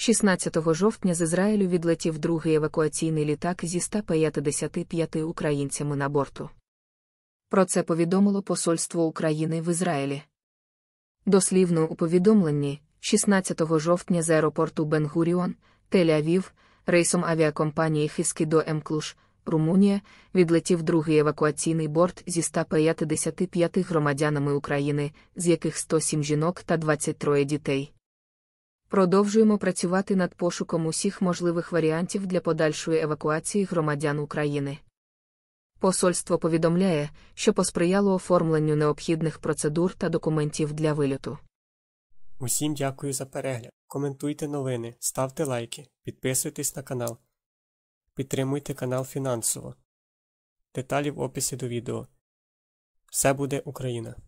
16 жовтня з Ізраїлю відлетів другий евакуаційний літак зі 155 українцями на борту. Про це повідомило Посольство України в Ізраїлі. Дослівно у повідомленні, 16 жовтня з аеропорту Бенгуріон, Тель-Авів, рейсом авіакомпанії Хиски до Емклуш, Румунія, відлетів другий евакуаційний борт зі 155 громадянами України, з яких 107 жінок та 23 дітей. Продовжуємо працювати над пошуком усіх можливих варіантів для подальшої евакуації громадян України. Посольство повідомляє, що посприяло оформленню необхідних процедур та документів для вильоту. Усім дякую за перегляд. Коментуйте новини, ставте лайки, підписуйтесь на канал. Підтримуйте канал фінансово. Деталі в описі до відео. Все буде Україна!